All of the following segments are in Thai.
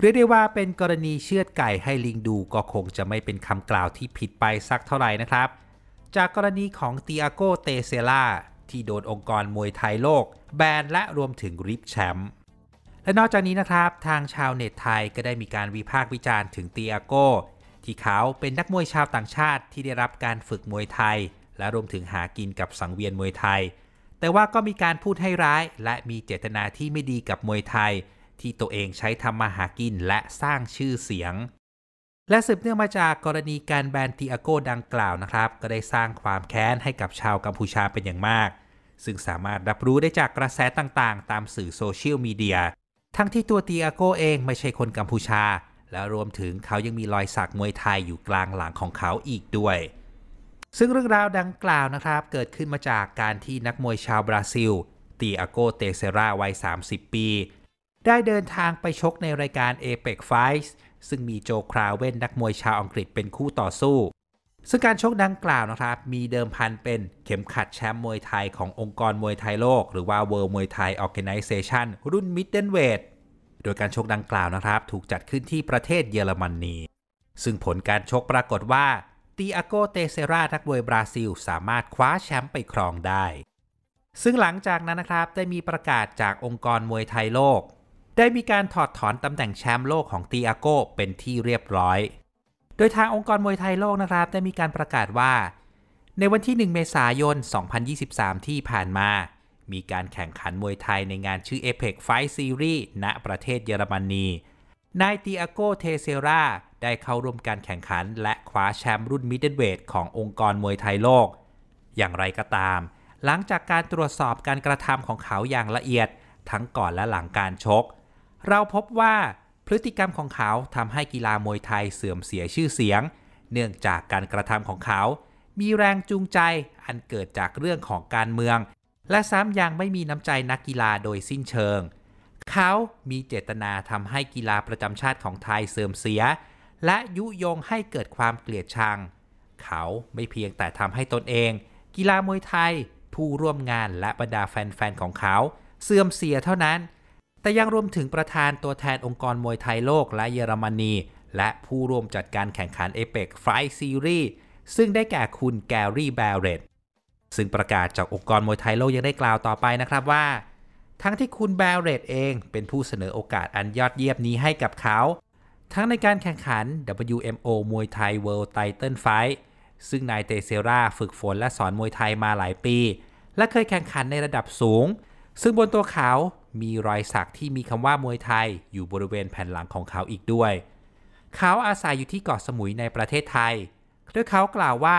เรียกได้ว่าเป็นกรณีเชือดไก่ให้ลิงดูก็คงจะไม่เป็นคำกล่าวที่ผิดไปสักเท่าไหร่นะครับ จากกรณีของติอาโกเตเซล่าที่โดนองค์กรมวยไทยโลกแบนและรวมถึงริบแชมป์และนอกจากนี้นะครับทางชาวเน็ตไทยก็ได้มีการวิพากษ์วิจารณ์ถึงติอาโกที่เขาเป็นนักมวยชาวต่างชาติที่ได้รับการฝึกมวยไทย และรวมถึงหากินกับสังเวียนมวยไทย แต่ว่าก็มีการพูดให้ร้าย และมีเจตนาที่ไม่ดีกับมวยไทยที่ตัวเองใช้ทำมาหากินและสร้างชื่อเสียง และสืบเนื่องมาจากกรณีการแบนติอาโกดังกล่าวนะครับ ก็ได้สร้างความแค้นให้กับชาวกัมพูชาเป็นอย่างมาก ซึ่งสามารถรับรู้ได้จากกระแสต่างๆตามสื่อโซเชียลมีเดีย ทั้งที่ตัวติอาโกเองไม่ใช่คนกัมพูชา และรวมถึงเขายังมีรอยสักมวยไทยอยู่กลางหลังของเขาอีกด้วย ซึ่งเรื่องราวดังกล่าวนะครับ เกิดขึ้นมาจากการที่นักมวยชาวบราซิลตีอาโกเตเซราวัย30ปีได้เดินทางไปชกในรายการ Apex Fights ซึ่งมีโจคราวเว่นนักมวยชาวอังกฤษเป็นคู่ต่อสู้ ซึ่งการชกดังกล่าวนะครับ มีเดิมพันเป็นเข็มขัดแชมป์มวยไทยขององค์กรมวยไทยโลก หรือว่า World Muay Thai Organization รุ่น Middleweight โดยการชกดังกล่าวนะครับถูกจัดขึ้นที่ประเทศเยอรมนนีซึ่งผลการชกปรากฏว่าตีอาโกเตเซรานักมวยบราซิลสามารถคว้าแชมป์ไปครองได้ ซึ่งหลังจากนั้นนะครับได้มีประกาศจากองค์กรมวยไทยโลกได้มีการถอดถอนตำแหน่งแชมป์โลกของตีอาโก้เป็นที่เรียบร้อย โดยทางองค์กรมวยไทยโลกนะครับ ได้มีการประกาศว่า ในวันที่ 1 เมษายน 2023 ที่ผ่านมา มีการแข่งขันมวยไทยในงานชื่อ Apex Fight Series ณประเทศเยอรมนี นายตีอาโกเทเซราได้เข้าร่วมการแข่งขันและคว้าแชมป์รุ่นมิดเดิลเวทขององค์กรมวยไทยโลก อย่างไรก็ตาม หลังจากการตรวจสอบการกระทำของเขาอย่างละเอียด ทั้งก่อนและหลังการชกเราพบว่าพฤติกรรมของเขาทำให้กีฬามวยไทยเสื่อมเสียชื่อเสียง เนื่องจากการกระทำของเขา มีแรงจูงใจอันเกิดจากเรื่องของการเมือง และซ้ำยังไม่มีน้ำใจนักกีฬาโดยสิ้นเชิง เขามีเจตนาทำให้กีฬาประจำชาติของไทยเสื่อมเสีย และยุยงให้เกิดความเกลียดชัง เขาไม่เพียงแต่ทำให้ตนเอง กีฬามวยไทย ผู้ร่วมงานและบรรดาแฟนๆของเขาเสื่อมเสียเท่านั้นแต่ยังรวมถึงประธานตัวแทนองค์กรมวยไทยโลกและเยอรมนี และผู้ร่วมจัดการแข่งขันเอเปกไฟซีรีส์ซึ่งได้แก่คุณแกรี่แบรเรตซึ่งประกาศจากองค์กรมวยไทยโลกยังได้กล่าวต่อไปนะครับว่า ทั้งที่คุณแบรเรตเองเป็นผู้เสนอโอกาสอันยอดเยี่ยมนี้ให้กับเขา ทั้งในการแข่งขัน WMO มวยไทย World Title Fight ซึ่งนายเตเซราฝึกฝนและสอนมวยไทยมาหลายปีและเคยแข่งขันในระดับสูง ซึ่งบนตัวเขามีรอยสักที่มีคำว่ามวยไทยอยู่บริเวณแผ่นหลังของเขาอีกด้วย เขาอาศัยอยู่ที่เกาะสมุยในประเทศไทยโดยเขากล่าวว่า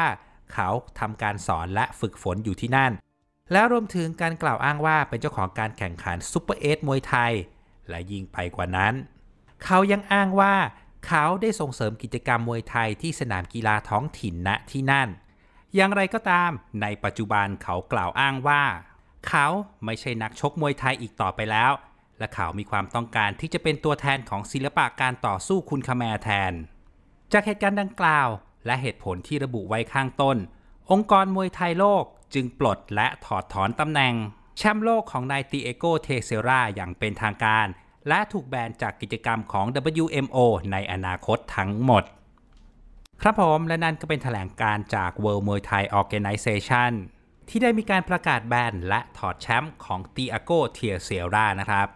เขาทำการสอนและฝึกฝนอยู่ที่นั่น แล้วรวมถึงการกล่าวอ้างว่าเป็นเจ้าของการแข่งขันซูเปอร์เอสมวยไทย และยิ่งไปกว่านั้น เขายังอ้างว่าเขาได้ส่งเสริมกิจกรรมมวยไทยที่สนามกีฬาท้องถิ่นณที่นั่น อย่างไรก็ตามในปัจจุบันเขากล่าวอ้างว่าเขาไม่ใช่นักชกมวยไทยอีกต่อไปแล้ว และเขามีความต้องการที่จะเป็นตัวแทนของศิลปะการต่อสู้คุณคาแมแทน จากเหตุการณ์ดังกล่าว และเหตุผลที่ระบุไว้ข้างต้น องค์กรมวยไทยโลกจึงปลดและถอดถอนตำแหน่ง แชมป์โลกของนายตีเอโก เทเซราอย่างเป็นทางการ และถูกแบนจากกิจกรรมของ WMO ในอนาคตทั้งหมด ครับผม และนั่นก็เป็นแถลงการจาก World Muay Thai Organization ที่ได้มีการประกาศแบนและถอดแชมป์ของตีอาโกเทียเซียรานะครับ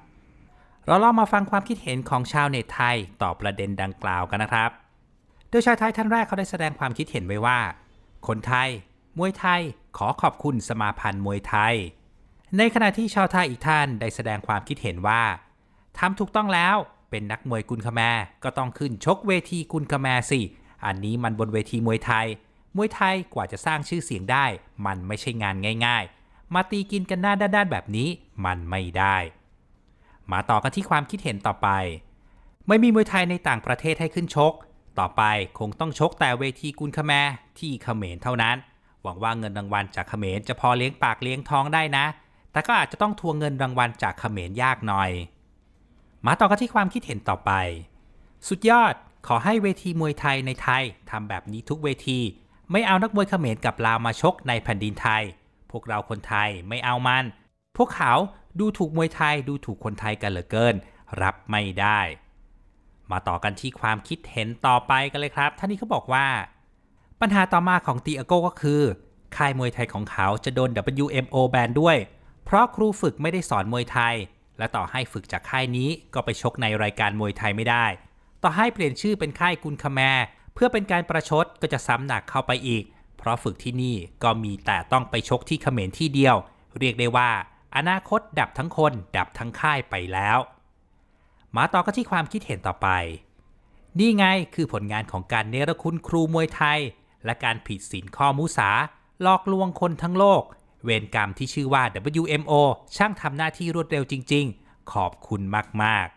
เราลองมาฟังความคิดเห็นของชาวเน็ตไทยต่อประเด็นดังกล่าวกันนะครับ โดยชาวไทยท่านแรกเขาได้แสดงความคิดเห็นไว้ว่า คนไทยมวยไทย ขอขอบคุณสมาพันธ์มวยไทย ในขณะที่ชาวไทยอีกท่านได้แสดงความคิดเห็นว่าทำถูกต้องแล้ว เป็นนักมวยกุลคแมก็ต้องขึ้นชกเวทีกุลคแมสิ อันนี้มันบนเวทีมวยไทยมวยไทยกว่าจะสร้างชื่อเสียงได้ มันไม่ใช่งานง่ายๆ มาตีกินกันหน้าด้านๆแบบนี้มันไม่ได้ มาต่อกันที่ความคิดเห็นต่อไป ไม่มีมวยไทยในต่างประเทศให้ขึ้นชก ต่อไปคงต้องชกแต่เวทีกุลคแมที่เขมรเท่านั้น หวังว่าเงินรางวัลจากเขมรจะพอเลี้ยงปากเลี้ยงท้องได้นะ แต่ก็อาจจะต้องทวงเงินรางวัลจากเขมรยากหน่อย มาต่อกันที่ความคิดเห็นต่อไป สุดยอดขอให้เวทีมวยไทยในไทยทำแบบนี้ทุกเวทีไม่เอานักมวยเขมรกับลาวมาชกในแผ่นดินไทย พวกเราคนไทยไม่เอามัน พวกเขาดูถูกมวยไทยดูถูกคนไทยกันเหลือเกิน รับไม่ได้ มาต่อกันที่ความคิดเห็นต่อไปกันเลยครับ ท่านนี้เขาบอกว่า ปัญหาต่อมาของตีอโก้ก็คือ ค่ายมวยไทยของเขาจะโดน WMO แบนด้วย เพราะครูฝึกไม่ได้สอนมวยไทย และต่อให้ฝึกจากค่ายนี้ก็ไปชกในรายการมวยไทยไม่ได้ ต่อให้เปลี่ยนชื่อเป็นค่ายกุลคแมรพื่อเป็นการประชดก็จะซ้ำหนักเข้าไปอีก เพราะฝึกที่นี่ก็มีแต่ต้องไปชกที่เขมรที่เดียว เรียกได้ว่า อนาคตดับทั้งคนดับทั้งค่ายไปแล้ว มาต่อกันที่ความคิดเห็นต่อไป นี่ไงคือผลงานของการเนรคุณครูมวยไทย และการผิดศีลข้อมุสาหลอกลวงคนทั้งโลก เวรกรรมที่ชื่อว่า WMO ช่างทำหน้าที่รวดเร็วจริง ๆ ขอบคุณมาก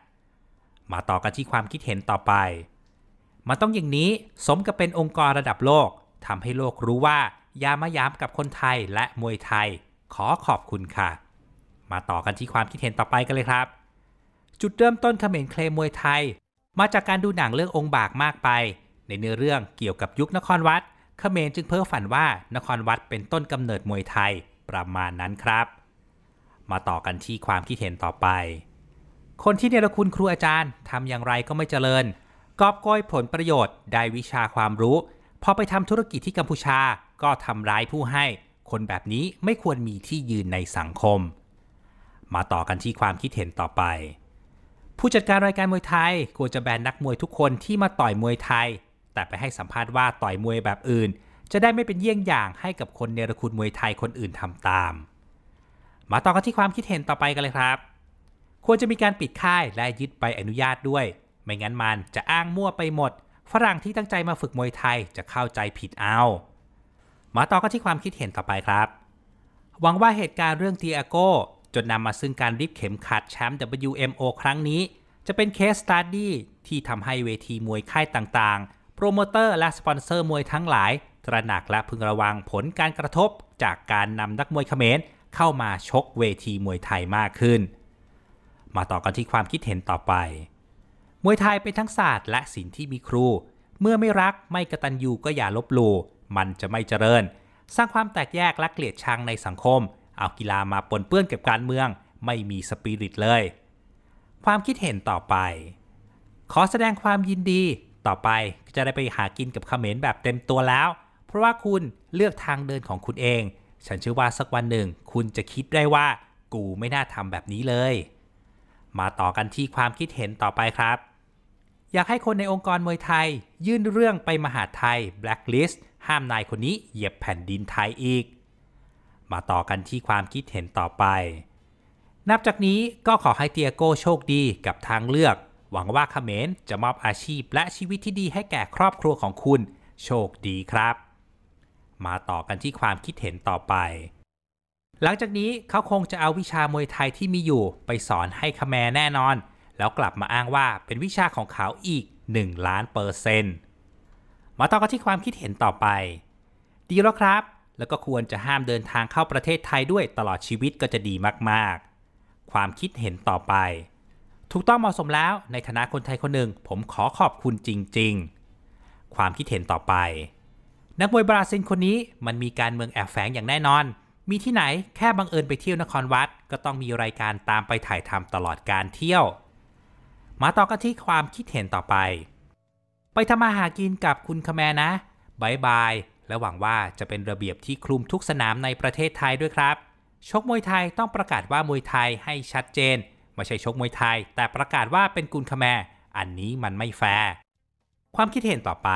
ๆ มาต่อกันที่ความคิดเห็นต่อไปมันต้องอย่างนี้สมกับเป็นองค์กรระดับโลกทำให้โลกรู้ว่าอย่ามายามกับคนไทยและมวยไทย ขอขอบคุณค่ะ มาต่อกันที่ความคิดเห็นต่อไปกันเลยครับ จุดเริ่มต้นเขมรเคลมวยไทย มาจากการดูหนังเรื่ององค์บากมากไป ในเนื้อเรื่องเกี่ยวกับยุคนครวัดเขมรจึงเพ้อฝันว่านครวัดเป็นต้นกำเนิดมวยไทยประมาณนั้นครับ มาต่อกันที่ความคิดเห็นต่อไป คนที่เนรคุณครูอาจารย์ทำอย่างไรก็ไม่เจริญกอบ้อยผลประโยชน์ ได้วิชาความรู้ พอไปทำธุรกิจที่กัมพูชาก็ทำร้ายผู้ให้ คนแบบนี้ไม่ควรมีที่ยืนในสังคม มาต่อกันที่ความคิดเห็นต่อไป ผู้จัดการรายการมวยไทยควรจะแบนนักมวยทุกคนที่มาต่อยมวยไทย แต่ไปให้สัมภาษณ์ว่าต่อยมวยแบบอื่น จะได้ไม่เป็นเยี่ยงอย่างให้กับคนเนรคุณมวยไทยคนอื่นทำตาม มาต่อกันที่ความคิดเห็นต่อไปกันเลยครับ ควรจะมีการปิดค่ายและยึดใบอนุญาตด้วยไม่งั้นมันจะอ้างมั่วไปหมด ฝรั่งที่ตั้งใจมาฝึกมวยไทยจะเข้าใจผิดเอา มาต่อก็ที่ความคิดเห็นต่อไปครับ หวังว่าเหตุการณ์เรื่องเตียโกจนนำมาซึ่งการริบเข็มขัดแชมป์ WMO ครั้งนี้ จะเป็นเคสสตัดดี้ที่ทำให้เวทีมวยค่ายต่าง ๆ โปรโมเตอร์และสปอนเซอร์มวยทั้งหลาย ตระหนักและพึงระวังผลการกระทบจากการนำนักมวยเขมรเข้ามาชกเวทีมวยไทยมากขึ้น มาต่อกันที่ความคิดเห็นต่อไปมวยไทยเป็นทั้งศาสตร์และศิลป์ที่มีครู เมื่อไม่รักไม่กระตันยูก็อย่าลบหลู่มันจะไม่เจริญ สร้างความแตกแยกและเกลียดชังในสังคม เอากีฬามาปนเปื้อนกับการเมือง ไม่มีสปิริตเลย ความคิดเห็นต่อไป ขอแสดงความยินดี ต่อไปจะได้ไปหากินกับเขมรแบบเต็มตัวแล้ว เพราะว่าคุณเลือกทางเดินของคุณเอง ฉันเชื่อว่าสักวันหนึ่ง คุณจะคิดได้ว่ากูไม่น่าทำแบบนี้เลย มาต่อกันที่ความคิดเห็นต่อไปครับอยากให้คนในองค์กรมวยไทยยื่นเรื่องไปมหาไทยแบล็คลิสต์ ห้ามนายคนนี้เหยียบแผ่นดินไทยอีก มาต่อกันที่ความคิดเห็นต่อไป นับจากนี้ก็ขอให้เตียโก้โชคดีกับทางเลือก หวังว่าเขมรจะมอบอาชีพและชีวิตที่ดีให้แก่ครอบครัวของคุณ โชคดีครับ มาต่อกันที่ความคิดเห็นต่อไป หลังจากนี้เขาคงจะเอาวิชามวยไทยที่มีอยู่ไปสอนให้ขแมแน่นอนแล้วกลับมาอ้างว่าเป็นวิชาของเขาอีก 1 ล้านเปอร์เซนต์ มาต่อกันที่ความคิดเห็นต่อไป ดีแล้วครับ แล้วก็ควรจะห้ามเดินทางเข้าประเทศไทยด้วยตลอดชีวิตก็จะดีมาก ๆ ความคิดเห็นต่อไป ถูกต้องเหมาะสมแล้วในฐานะคนไทยคนหนึ่งผมขอขอบคุณจริง ๆ ความคิดเห็นต่อไป นักมวยบราซิลคนนี้มันมีการเมืองแอบแฝงอย่างแน่นอน มีที่ไหนแค่บังเอิญไปเที่ยวนครวัด ก็ต้องมีรายการตามไปถ่ายทำตลอดการเที่ยวมาต่อกันที่ความคิดเห็นต่อไป ไปทำมาหากินกับคุณคแมนะบายบาย และหวังว่าจะเป็นระเบียบที่คลุมทุกสนามในประเทศไทยด้วยครับชกมวยไทยต้องประกาศว่ามวยไทยให้ชัดเจน ไม่ใช่ชกมวยไทย แต่ประกาศว่าเป็นกุลคแม อันนี้มันไม่แฟร์ ความคิดเห็นต่อไป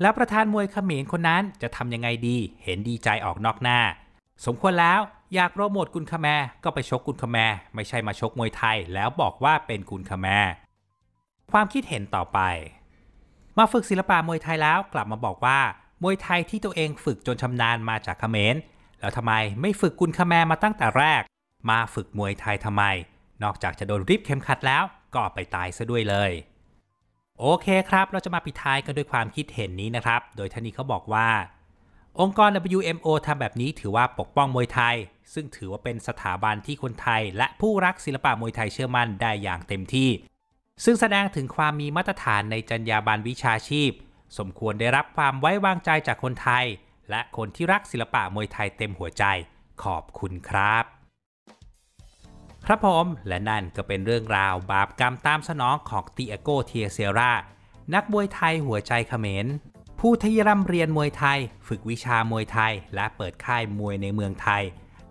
แล้วประธานมวยขมรคนนั้นจะทำยังไงดี เห็นดีใจออกนอกหน้า สมควรแล้วอยากโปรโมทกุนคแมก็ไปชกกุนคแมไม่ใช่มาชกมวยไทยแล้วบอกว่าเป็นกุนคแมความคิดเห็นต่อไป มาฝึกศิลปะมวยไทยแล้วกลับมาบอกว่ามวยไทยที่ตัวเองฝึกจนชำนาญมาจากเขมรแล้วทำไมไม่ฝึกกุนคแมมาตั้งแต่แรก มาฝึกมวยไทยทำไม นอกจากจะโดนริบเข็มขัดแล้วก็ไปตายซะด้วยเลย โอเคครับเราจะมาปิดท้ายกันด้วยความคิดเห็นนี้นะครับ โดยท่านี้เขาบอกว่าองค์กร WMO ทำแบบนี้ถือว่าปกป้องมวยไทย ซึ่งถือว่าเป็นสถาบันที่คนไทยและผู้รักศิลปะมวยไทยเชื่อมั่นได้อย่างเต็มที่ ซึ่งแสดงถึงความมีมาตรฐานในจรรยาบรรณวิชาชีพ สมควรได้รับความไว้วางใจจากคนไทย และคนที่รักศิลปะมวยไทยเต็มหัวใจขอบคุณครับ ครับผมและนั่นก็เป็นเรื่องราวบาปกรรมตามสนองของติอาโกเทียเซียรานักมวยไทยหัวใจเขมรผู้ที่ร่ำเรียนมวยไทยฝึกวิชามวยไทยและเปิดค่ายมวยในเมืองไทย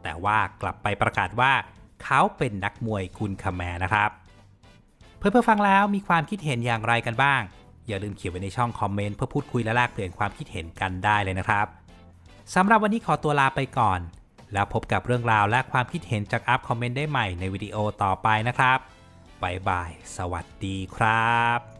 แต่ว่ากลับไปประกาศว่าเขาเป็นนักมวยคุณคแมนะครับ เพื่อนๆฟังแล้วมีความคิดเห็นอย่างไรกันบ้าง อย่าลืมเขียนไว้ในช่องคอมเมนต์เพื่อพูดคุยและแลกเปลี่ยนความคิดเห็นกันได้เลยนะครับ สำหรับวันนี้ขอตัวลาไปก่อน แล้วพบกับเรื่องราวและความคิดเห็นจากอัพคอมเมนต์ได้ใหม่ ในวิดีโอต่อไปนะครับบายบาย สวัสดีครับ